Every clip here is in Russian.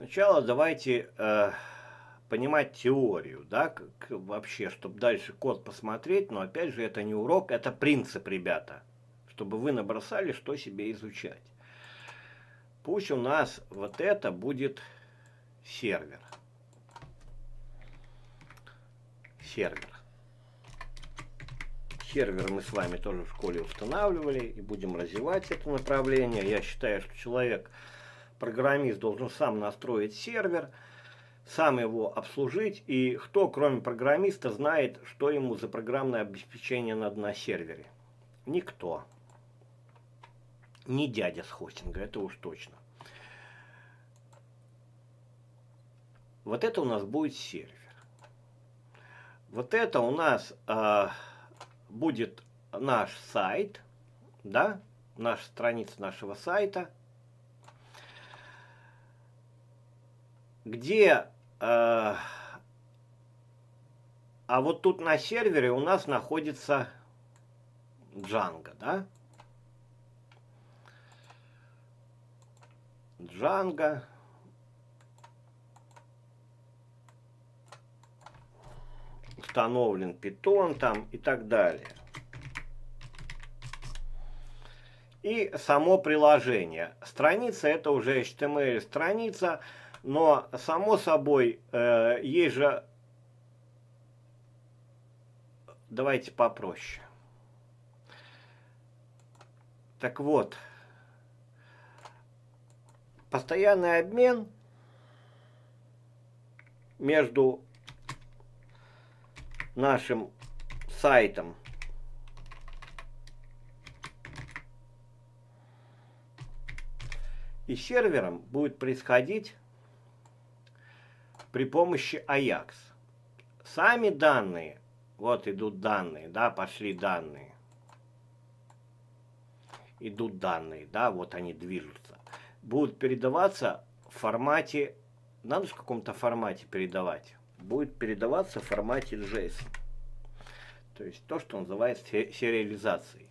Сначала давайте э, понимать теорию, да, как, вообще, чтобы дальше код посмотреть, но опять же это не урок, это принцип, ребята, чтобы вы набросали, что себе изучать. Пусть у нас вот это будет сервер. Сервер. Сервер мы с вами тоже в школе устанавливали и будем развивать это направление. Я считаю, что человек программист должен сам настроить сервер, сам его обслужить, и кто, кроме программиста, знает, что ему за программное обеспечение надо на сервере? Никто. Не дядя с хостинга, это уж точно. Вот это у нас будет сервер. Вот это у нас э, будет наш сайт, да, наша страница нашего сайта – где... Э, а вот тут на сервере у нас находится Django, да? Django. Установлен питон там и так далее. И само приложение. Страница это уже HTML эм страница. Но, само собой, э, есть же... Давайте попроще. Так вот, постоянный обмен между нашим сайтом и сервером будет происходить при помощи Ajax. Сами данные, вот идут данные, да, пошли данные. Идут данные, да, вот они движутся. Будут передаваться в формате, надо в каком-то формате передавать. Будет передаваться в формате JSON. То есть то, что называется сериализацией.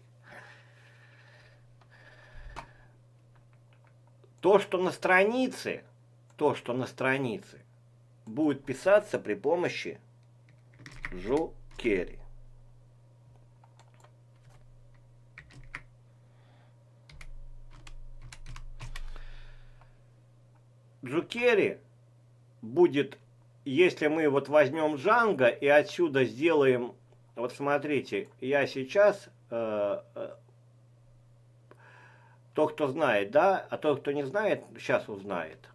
То, что на странице, то, что на странице, будет писаться при помощи жукери. Джукери будет, если мы вот возьмем Джанго и отсюда сделаем, вот смотрите, я сейчас, э, э, тот, кто знает, да, а тот, кто не знает, сейчас узнает.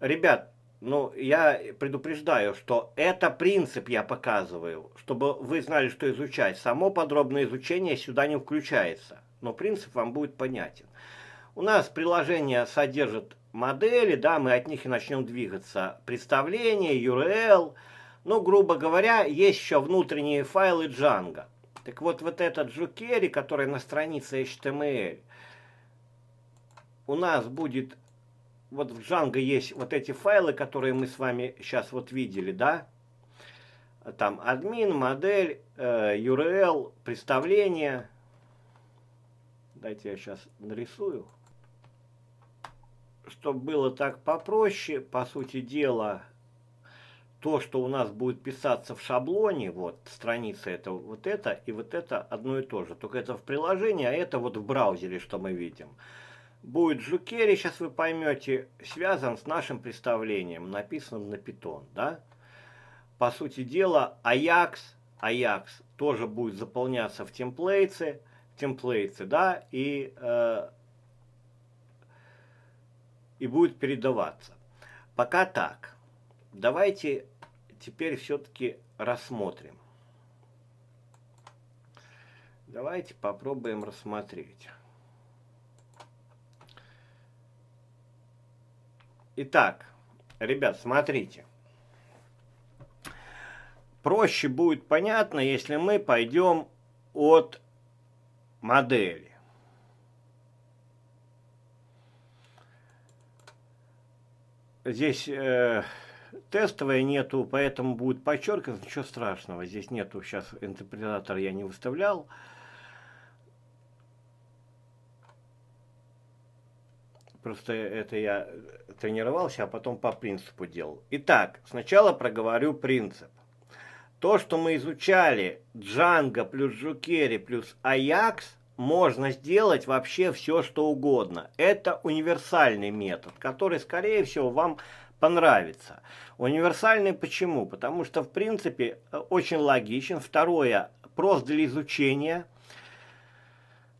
Ребят, ну, я предупреждаю, что это принцип я показываю, чтобы вы знали, что изучать. Само подробное изучение сюда не включается, но принцип вам будет понятен. У нас приложение содержит модели, да, мы от них и начнем двигаться. Представление, URL, ну, грубо говоря, есть еще внутренние файлы Django. Так вот, вот этот jQuery, который на странице HTML, эм у нас будет вот в Django есть вот эти файлы, которые мы с вами сейчас вот видели, да? Там админ, модель, э, URL, представление. Дайте я сейчас нарисую. Чтобы было так попроще, по сути дела, то, что у нас будет писаться в шаблоне, вот страница это вот это и вот это одно и то же. Только это в приложении, а это вот в браузере, что мы видим будет Жукери, сейчас вы поймете, связан с нашим представлением, написанным на питон, да? По сути дела, Аякс, Аякс тоже будет заполняться в темплейцы, темплейцы, да, и, э, и будет передаваться. Пока так. Давайте теперь все-таки рассмотрим. Давайте попробуем рассмотреть. Итак, ребят, смотрите. Проще будет понятно, если мы пойдем от модели. Здесь э, тестовая нету, поэтому будет подчеркиваться, ничего страшного. Здесь нету, сейчас интерпретатор я не выставлял. Э, Просто это я э, тренировался, а потом по принципу делал. Итак, сначала проговорю принцип. То, что мы изучали, Джанго плюс Жукери плюс Аякс, можно сделать вообще все, что угодно. Это универсальный метод, который, скорее всего, вам понравится. Универсальный почему? Потому что, в принципе, э, очень логичен. Второе, прост для изучения –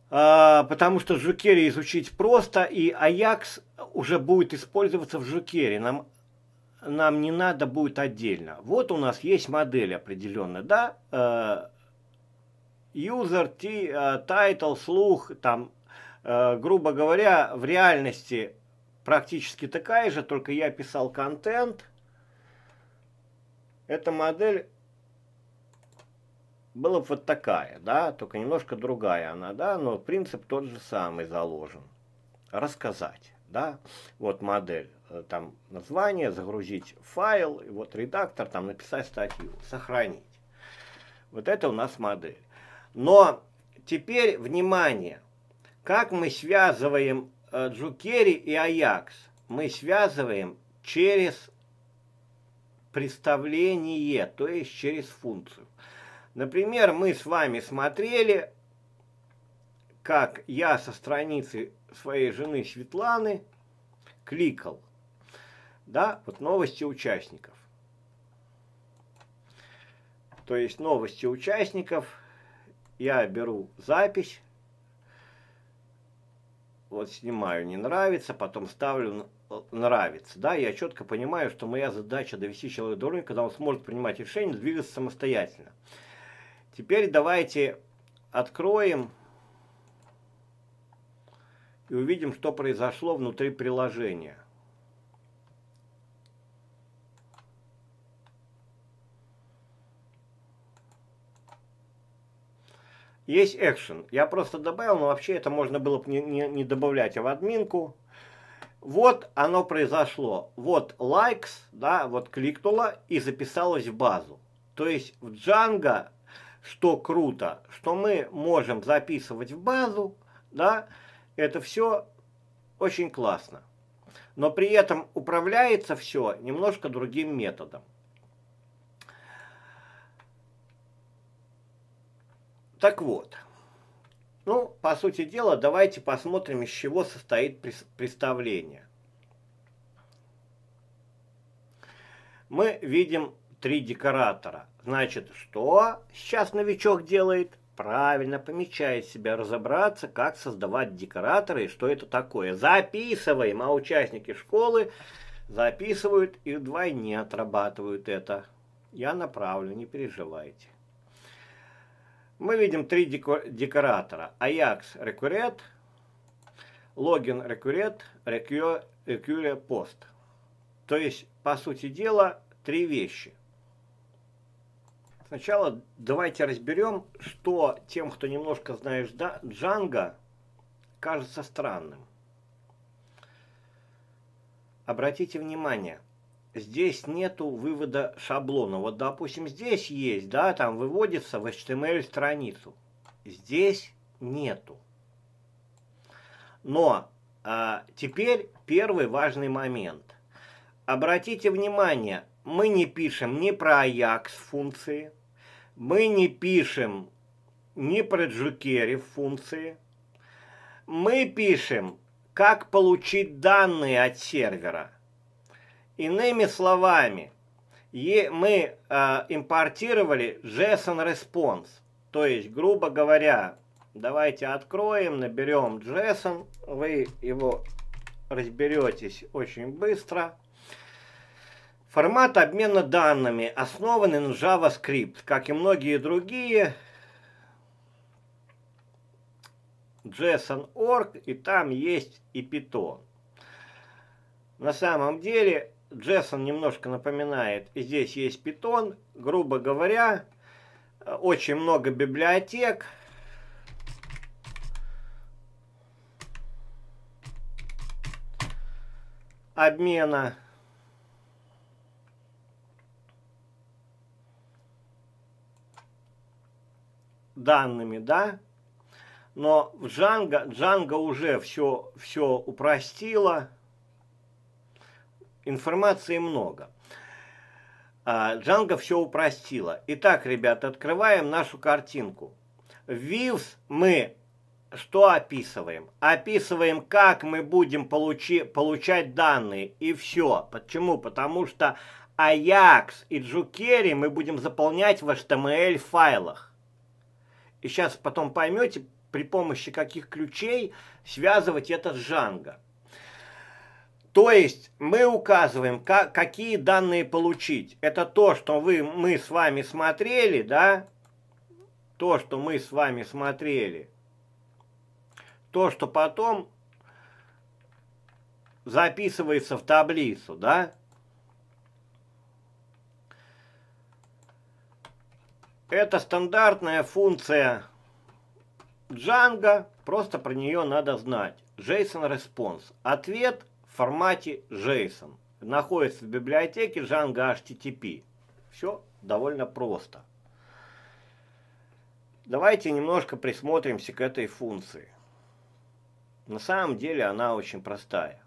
а, потому что Жукери изучить просто, и Аякс уже будет использоваться в Жукере. Нам, нам не надо будет отдельно. Вот у нас есть модель определенная, да? Э, user, t, э, title, слух, там, э, грубо говоря, в реальности практически такая же, только я писал контент. Эта модель была бы вот такая, да, только немножко другая она, да, но принцип тот же самый заложен. Рассказать, да, вот модель, э, там название, загрузить файл, и вот редактор, там написать статью, сохранить. Вот это у нас модель. Но теперь, внимание, как мы связываем э, Джукери и Аякс? Мы связываем через представление, то есть через функцию. Например, мы с вами смотрели, как я со страницы своей жены Светланы кликал. Да, вот новости участников. То есть новости участников. Я беру запись. Вот снимаю не нравится, потом ставлю нравится. Да, я четко понимаю, что моя задача довести человека до уровня, когда он сможет принимать решения, двигаться самостоятельно. Теперь давайте откроем и увидим, что произошло внутри приложения. Есть экшен. Я просто добавил, но вообще это можно было бы не, не, не добавлять, а в админку. Вот оно произошло. Вот likes, да, вот кликнула и записалась в базу. То есть в Django что круто, что мы можем записывать в базу, да, это все очень классно. Но при этом управляется все немножко другим методом. Так вот, ну, по сути дела, давайте посмотрим, из чего состоит представление. Мы видим три декоратора – Значит, что сейчас новичок делает? Правильно, помечает себя, разобраться, как создавать декораторы и что это такое. Записываем, а участники школы записывают и вдвойне отрабатывают это. Я направлю, не переживайте. Мы видим три декоратора. Ajax Рекурет, login Рекурет, Рекюре post. То есть, по сути дела, три вещи – Сначала давайте разберем, что тем, кто немножко знает Джанго, кажется странным. Обратите внимание, здесь нету вывода шаблона. Вот, допустим, здесь есть, да, там выводится в HTML эм страницу. Здесь нету. Но а, теперь первый важный момент. Обратите внимание, мы не пишем ни про Ajax функции, мы не пишем ни про Джукери функции, мы пишем, как получить данные от сервера. Иными словами, мы э, импортировали JSON response, то есть, грубо говоря, давайте откроем, наберем JSON, вы его разберетесь очень быстро – Формат обмена данными основан на JavaScript, как и многие другие, JSON.org, и там есть и Python. На самом деле JSON немножко напоминает, здесь есть Python, грубо говоря, очень много библиотек, обмена данными, да? Но в Django, Django уже все, все упростило, информации много. Django а, все упростила. Итак, ребята, открываем нашу картинку. В Views мы что описываем? Описываем, как мы будем получи, получать данные, и все. Почему? Потому что Ajax и Jukeri мы будем заполнять в HTML-файлах и сейчас потом поймете, при помощи каких ключей связывать это с Джанго. То есть мы указываем, как, какие данные получить. Это то, что вы, мы с вами смотрели, да? То, что мы с вами смотрели. То, что потом записывается в таблицу, да? Да. Это стандартная функция Django, просто про нее надо знать. JSON Response. Ответ в формате JSON. Находится в библиотеке Django HTTP. Все довольно просто. Давайте немножко присмотримся к этой функции. На самом деле она очень простая.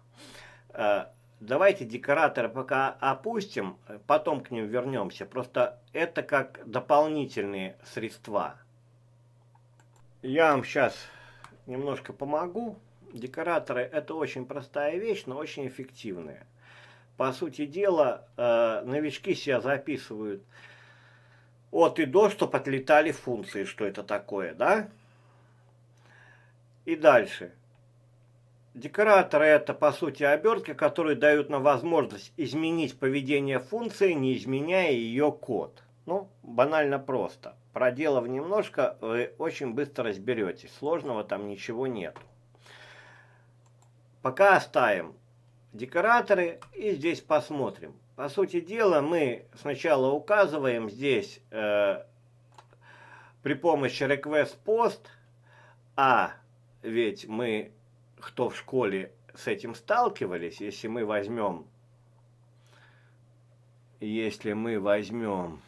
Э, Давайте декораторы пока опустим, потом к ним вернемся. Просто это как дополнительные средства. Я вам сейчас немножко помогу. Декораторы это очень простая вещь, но очень эффективная. По сути дела, э, новички себя записывают от и до, чтобы отлетали функции, что это такое, да? И дальше. Декораторы это, по сути, обертки, которые дают нам возможность изменить поведение функции, не изменяя ее код. Ну, банально просто. Проделав немножко, вы очень быстро разберетесь. Сложного там ничего нет. Пока оставим декораторы и здесь посмотрим. По сути дела, мы сначала указываем здесь э, при помощи request post, а ведь мы кто в школе с этим сталкивались, если мы возьмем, если мы возьмем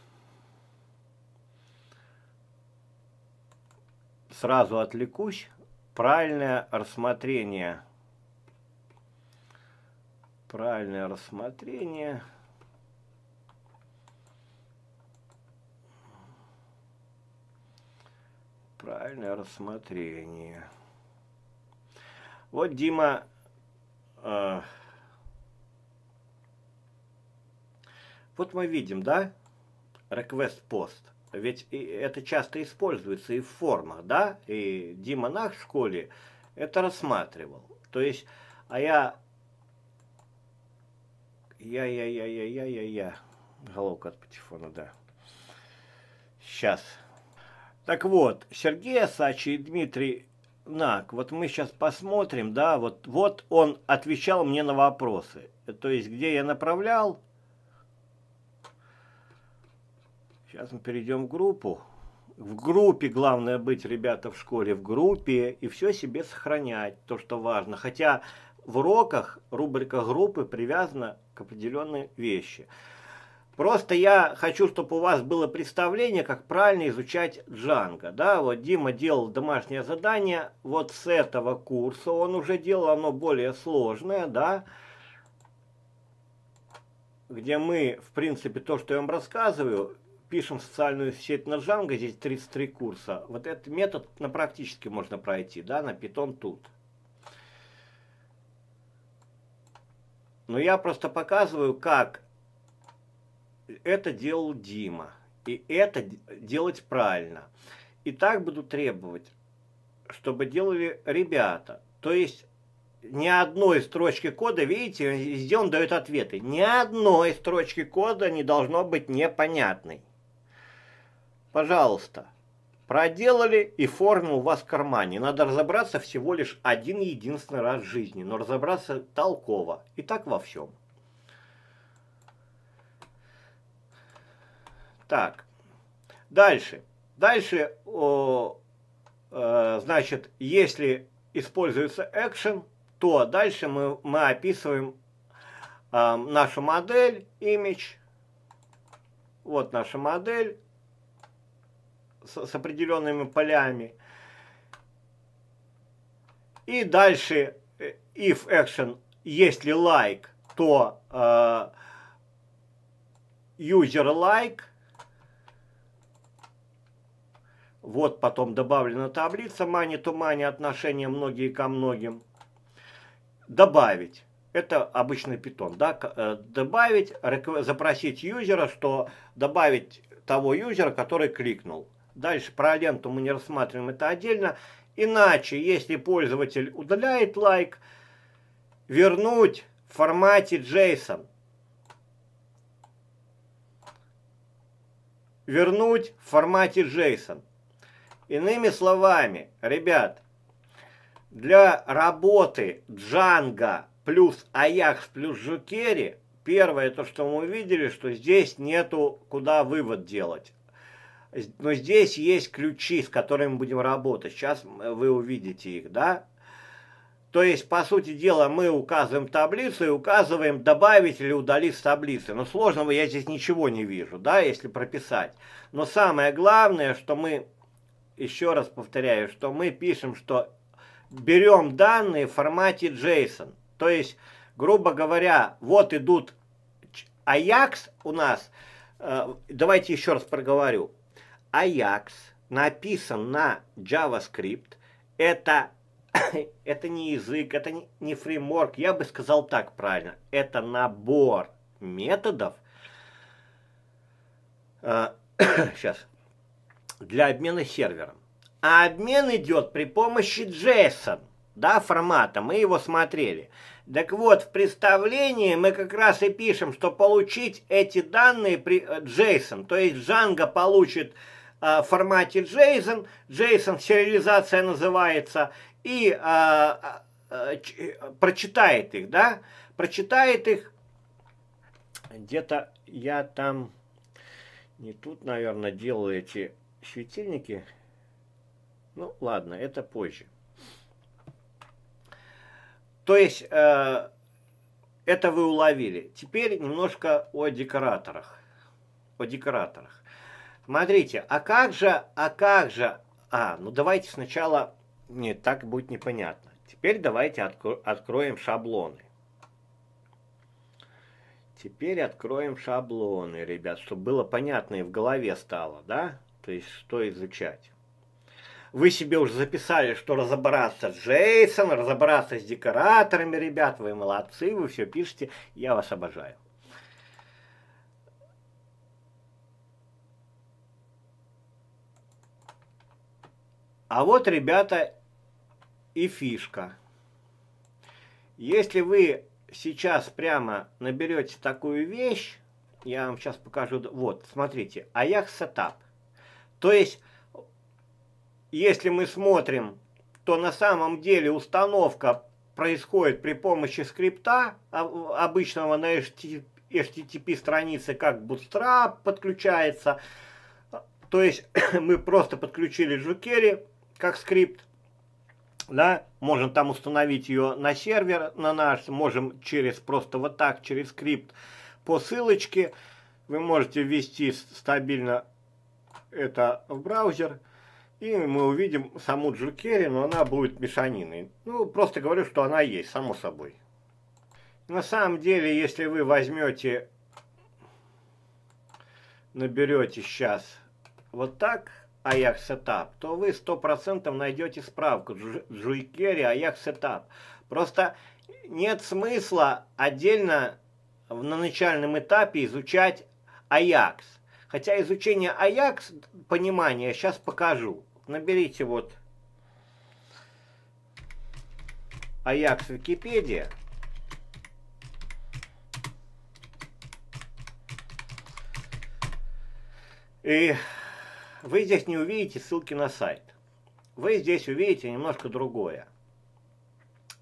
сразу отвлекусь, правильное рассмотрение, правильное рассмотрение – правильное рассмотрение. Вот Дима... Э, вот мы видим, да? Request пост. Ведь это часто используется и в формах, да? И Дима нах в школе это рассматривал. То есть, а я... Я-я-я-я-я-я-я. Головка от патефона, да. Сейчас. Так вот, Сергей Асачи и Дмитрий знак. Вот мы сейчас посмотрим, да, вот, вот он отвечал мне на вопросы. То есть, где я направлял. Сейчас мы перейдем в группу. В группе главное быть, ребята, в школе, в группе, и все себе сохранять, то, что важно. Хотя в уроках рубрика группы привязана к определенной вещи. Просто я хочу, чтобы у вас было представление, как правильно изучать Django. Да, вот Дима делал домашнее задание вот с этого курса. Он уже делал оно более сложное, да, где мы, в принципе, то, что я вам рассказываю, пишем в социальную сеть на Django, здесь 33 курса. Вот этот метод на практически можно пройти, да, на Python тут. Но я просто показываю, как это делал Дима. И это делать правильно. И так буду требовать, чтобы делали ребята. То есть ни одной строчки кода, видите, везде он дает ответы. Ни одной строчки кода не должно быть непонятной. Пожалуйста, проделали и форму у вас в кармане. Надо разобраться всего лишь один единственный раз в жизни, но разобраться толково и так во всем. Так, дальше. Дальше, о, э, значит, если используется action, то дальше мы, мы описываем э, нашу модель, image. Вот наша модель с, с определенными полями. И дальше, э, if action, если like, то э, user like – Вот потом добавлена таблица money-to-money, отношения многие ко многим. Добавить. Это обычный питон. Да? Э, добавить, запросить юзера, что добавить того юзера, который кликнул. Дальше про ленту мы не рассматриваем это отдельно. Иначе, если пользователь удаляет лайк, вернуть в формате JSON. Вернуть в формате JSON. Иными словами, ребят, для работы Django плюс Аякс плюс Жукери, первое то, что мы увидели, что здесь нету куда вывод делать. Но здесь есть ключи, с которыми будем работать. Сейчас вы увидите их, да? То есть, по сути дела, мы указываем таблицу и указываем добавить или удалить с таблицы. Но сложного я здесь ничего не вижу, да, если прописать. Но самое главное, что мы еще раз повторяю, что мы пишем, что берем данные в формате JSON. То есть, грубо говоря, вот идут Ajax у нас, э, давайте еще раз проговорю. Ajax написан на JavaScript, это, это не язык, это не, не фреймворк, я бы сказал так правильно, это набор методов, сейчас, э, для обмена сервером. А обмен идет при помощи JSON, да, формата, мы его смотрели. Так вот, в представлении мы как раз и пишем, что получить эти данные при JSON, э, то есть Django получит э, в формате JSON, JSON сериализация называется, и э, э, э, э, прочитает их, да, прочитает их, где-то я там, не тут, наверное, делал эти Светильники, ну ладно, это позже. То есть, э, это вы уловили. Теперь немножко о декораторах. О декораторах. Смотрите, а как же, а как же... А, ну давайте сначала... Нет, так будет непонятно. Теперь давайте откро откроем шаблоны. Теперь откроем шаблоны, ребят, чтобы было понятно и в голове стало, да? то есть что изучать. Вы себе уже записали, что разобраться с Джейсон, разобраться с декораторами, ребят, вы молодцы, вы все пишете, я вас обожаю. А вот, ребята, и фишка. Если вы сейчас прямо наберете такую вещь, я вам сейчас покажу, вот, смотрите, Ajax а Setup. То есть, если мы смотрим, то на самом деле установка происходит при помощи скрипта а, обычного на HTTP странице, как Bootstrap подключается. То есть мы просто подключили Jukeri как скрипт, да, можем там установить ее на сервер, на наш, можем через просто вот так, через скрипт по ссылочке. Вы можете ввести стабильно это в браузер, и мы увидим саму Джукери, но она будет мешаниной. Ну, просто говорю, что она есть, само собой. На самом деле, если вы возьмете, наберете сейчас вот так Ajax Setup, то вы 100% найдете справку JQuery Ajax Setup. Просто нет смысла отдельно на начальном этапе изучать Ajax. Хотя изучение Аякс, понимание, сейчас покажу. Наберите вот Аякс Википедия. И вы здесь не увидите ссылки на сайт. Вы здесь увидите немножко другое.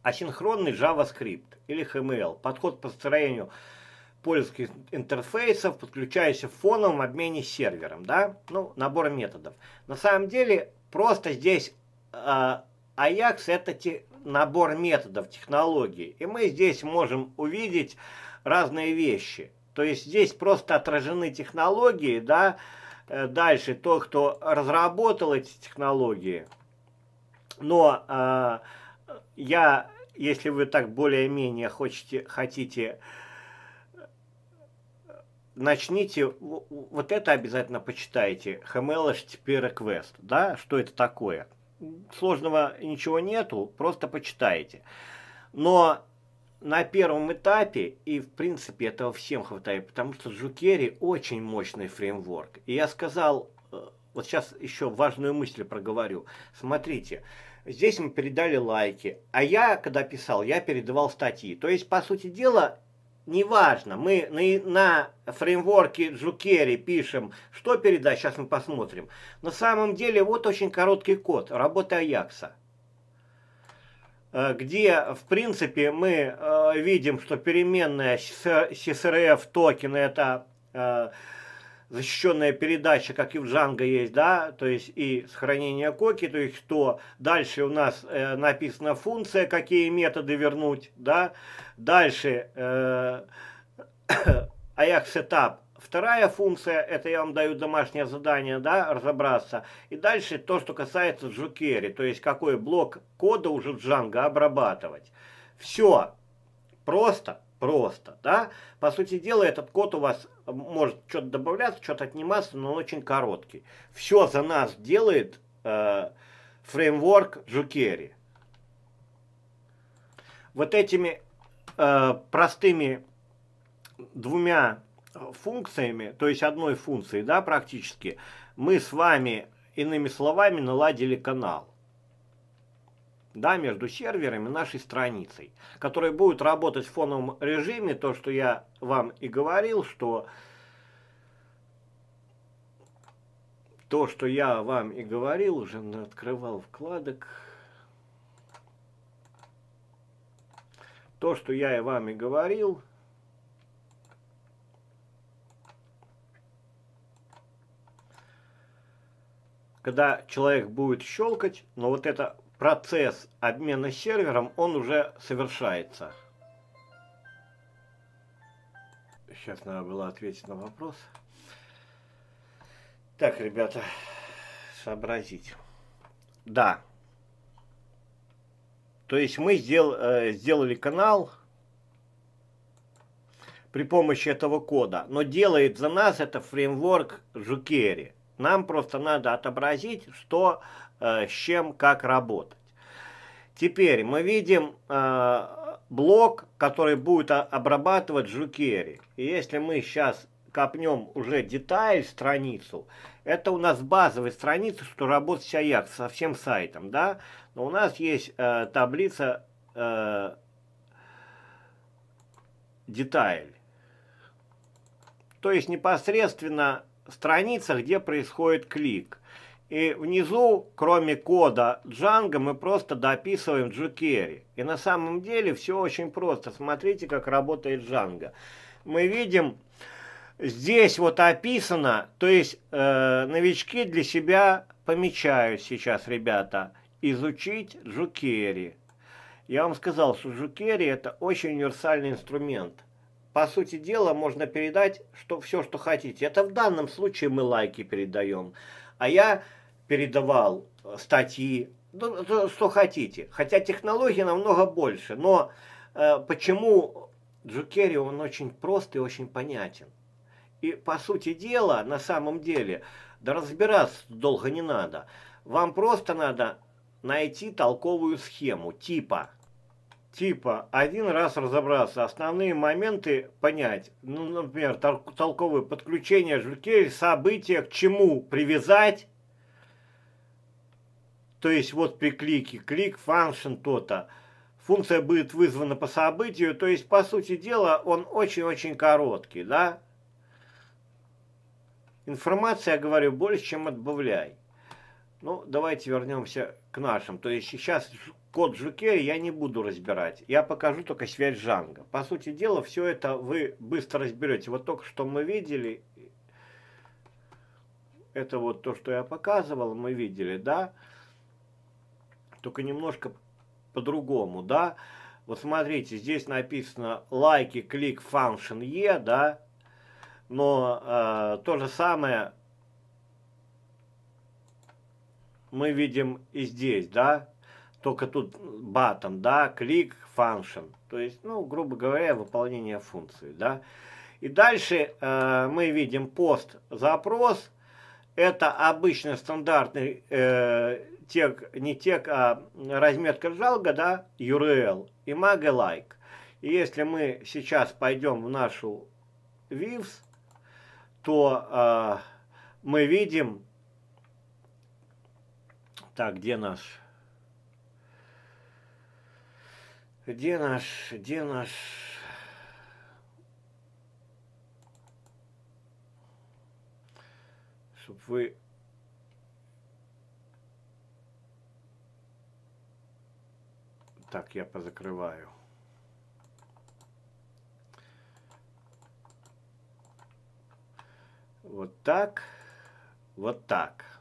Асинхронный JavaScript или HML, подход по строению поиск интерфейсов, подключаешься фоном в обмене с сервером, да, ну, набор методов. На самом деле, просто здесь э, Ajax это те, набор методов, технологий, и мы здесь можем увидеть разные вещи. То есть здесь просто отражены технологии, да, э, дальше то, кто разработал эти технологии. Но э, я, если вы так более-менее хотите, хотите начните, вот это обязательно почитайте, HML HTTP request, да, что это такое. Сложного ничего нету, просто почитайте. Но на первом этапе, и в принципе этого всем хватает, потому что Джукери очень мощный фреймворк. И я сказал, э, вот сейчас еще важную мысль проговорю. Смотрите, здесь мы передали лайки, а я, когда писал, я передавал статьи. То есть, по сути дела, неважно, мы на, на фреймворке Jquery пишем, что передать, сейчас мы посмотрим. На самом деле, вот очень короткий код, работы Аякса, э, где, в принципе, мы э, видим, что переменная CSRF токена это э, защищенная передача, как и в Джанго есть, да, то есть и сохранение коки, то есть то дальше у нас э, написана функция, какие методы вернуть, да, дальше э, Ajax Setup, вторая функция, это я вам даю домашнее задание, да, разобраться, и дальше то, что касается Jukeri, то есть какой блок кода уже в Джанго обрабатывать. Все просто просто, да. По сути дела, этот код у вас может что-то добавляться, что-то отниматься, но он очень короткий. Все за нас делает э, фреймворк Jukeri. Вот этими э, простыми двумя функциями, то есть одной функцией, да, практически, мы с вами, иными словами, наладили канал да, между серверами нашей страницей, которые будут работать в фоновом режиме, то, что я вам и говорил, что то, что я вам и говорил, уже открывал вкладок, то, что я и вам и говорил, когда человек будет щелкать, но вот это процесс обмена сервером, он уже совершается. Сейчас надо было ответить на вопрос. Так, ребята, сообразить. Да. То есть мы сдел, э, сделали канал при помощи этого кода. Но делает за нас это фреймворк Жукери. Нам просто надо отобразить, что Э, с чем, как работать. Теперь мы видим э, блок, который будет обрабатывать Жукери. И если мы сейчас копнем уже деталь страницу, это у нас базовая страница, что работает вся Яхт со всем сайтом, да? Но у нас есть э, таблица э, деталь. То есть непосредственно страница, где происходит клик. И внизу, кроме кода Django, мы просто дописываем jQuery. И на самом деле все очень просто. Смотрите, как работает Django. Мы видим, здесь вот описано, то есть э, новички для себя помечают сейчас, ребята, изучить jQuery. Я вам сказал, что jQuery это очень универсальный инструмент по сути дела, можно передать что, все, что хотите. Это в данном случае мы лайки передаем. А я передавал э, статьи, ну, что хотите. Хотя технологий намного больше, но э, почему Джукери, он очень прост и очень понятен. И по сути дела, на самом деле, да разбираться долго не надо. Вам просто надо найти толковую схему, типа. Типа, один раз разобраться, основные моменты понять. Ну, например, толковые подключения Жукери, события, к чему привязать, то есть вот при клике клик function то-то. Функция будет вызвана по событию, то есть, по сути дела, он очень-очень короткий, да? Информация, я говорю, больше, чем отбавляй. Ну, давайте вернемся к нашим. То есть сейчас код Жукери я не буду разбирать. Я покажу только связь жанга. По сути дела, все это вы быстро разберете. Вот только что мы видели, это вот то, что я показывал, мы видели, да? Да только немножко по-другому, да. Вот смотрите, здесь написано лайки, клик, function E, да, но э, то же самое мы видим и здесь, да, только тут button, да, клик, function, то есть, ну, грубо говоря, выполнение функции, да. И дальше э, мы видим пост-запрос, это обычный стандартный э, тег, не тек, а разметка джалга, да, URL, и maga И если мы сейчас пойдем в нашу VIVS, то э, мы видим, так, где наш, где наш, где наш, чтобы вы так я позакрываю вот так вот так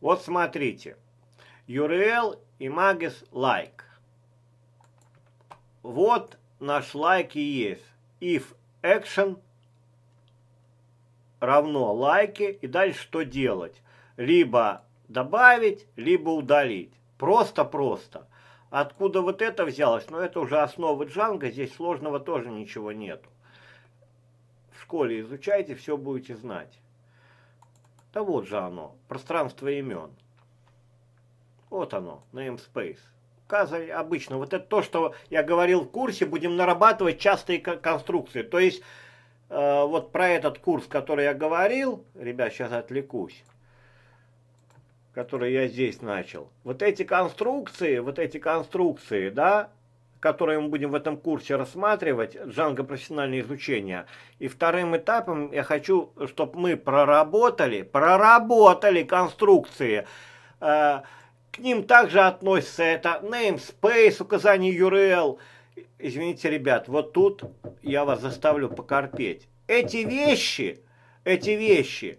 вот смотрите URL и Magis like вот наш лайк и есть if action равно лайки и дальше что делать? Либо добавить, либо удалить. Просто-просто. Откуда вот это взялось? Ну, это уже основы джанга, здесь сложного тоже ничего нету. В школе изучайте, все будете знать. Да вот же оно, пространство имен. Вот оно, namespace. Указали обычно. Вот это то, что я говорил в курсе, будем нарабатывать частые конструкции. То есть Э, вот про этот курс, который я говорил, ребят, сейчас отвлекусь, который я здесь начал. Вот эти конструкции, вот эти конструкции, да, которые мы будем в этом курсе рассматривать, джанго профессиональное изучение. И вторым этапом я хочу, чтобы мы проработали, проработали конструкции. Э, к ним также относится это namespace, указание URL, извините, ребят, вот тут я вас заставлю покорпеть. Эти вещи, эти вещи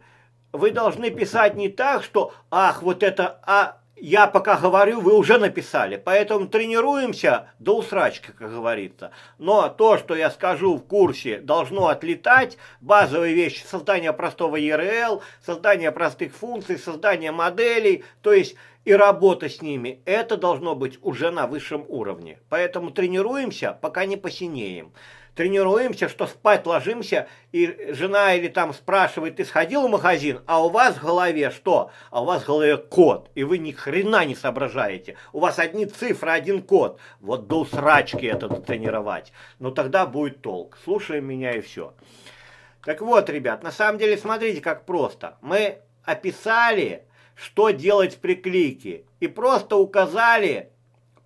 вы должны писать не так, что «ах, вот это, а я пока говорю, вы уже написали». Поэтому тренируемся до усрачки, как говорится. Но то, что я скажу в курсе, должно отлетать. Базовые вещи – создание простого ERL, создание простых функций, создание моделей. То есть и работа с ними, это должно быть уже на высшем уровне. Поэтому тренируемся, пока не посинеем. Тренируемся, что спать ложимся, и жена или там спрашивает, ты сходил в магазин, а у вас в голове что? А у вас в голове код, и вы ни хрена не соображаете. У вас одни цифры, один код. Вот до усрачки это тренировать. Но тогда будет толк. Слушаем меня и все. Так вот, ребят, на самом деле, смотрите, как просто. Мы описали что делать при клике, и просто указали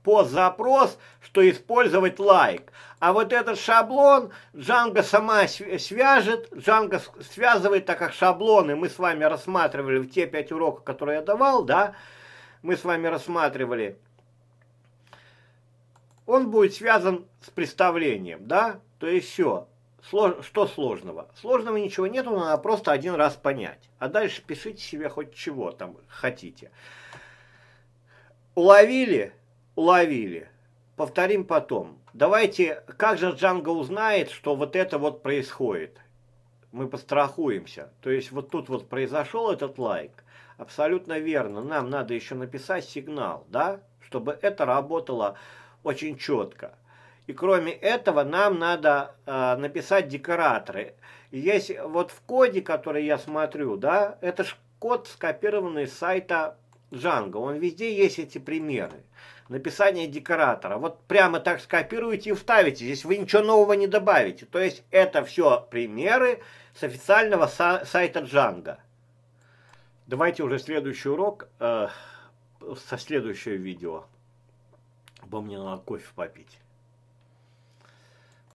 по запрос, что использовать лайк. А вот этот шаблон Django сама свяжет, Django связывает, так как шаблоны мы с вами рассматривали в те пять уроков, которые я давал, да, мы с вами рассматривали. Он будет связан с представлением, да, то есть все что сложного? Сложного ничего нету, надо просто один раз понять. А дальше пишите себе хоть чего там хотите. Уловили? Уловили. Повторим потом. Давайте, как же Джанго узнает, что вот это вот происходит? Мы пострахуемся. То есть вот тут вот произошел этот лайк. Абсолютно верно. Нам надо еще написать сигнал, да? Чтобы это работало очень четко. И кроме этого нам надо э, написать декораторы. есть вот в коде, который я смотрю, да, это же код, скопированный с сайта Django. Он везде есть эти примеры. Написание декоратора. Вот прямо так скопируете и вставите. Здесь вы ничего нового не добавите. То есть это все примеры с официального сайта Django. Давайте уже следующий урок э, со следующего видео. Бо мне надо кофе попить.